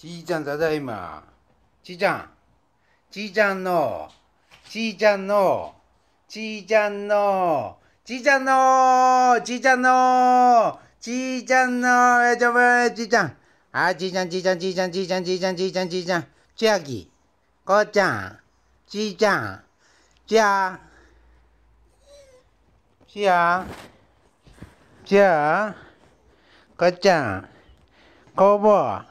ちいちゃんただいま。ちいちゃん。ちいちゃんの、ちいちゃんの、ちいちゃんの、ちいちゃんの、ちいちゃんの、ちいちゃんの、えちょぶ、ちいちゃん。あ、ちいちゃん、ちいちゃん、ちいちゃん、ちいちゃん、ちいちゃん、ちいちゃん、ちいちゃん。ちあき。こちゃん。ちいちゃん。ちゃあ。ちゃあ。ちゃあ。こちゃん。こぼう。